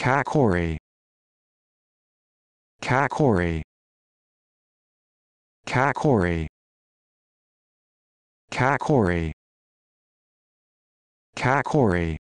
Kakori Kakori Kakori Kakori Kakori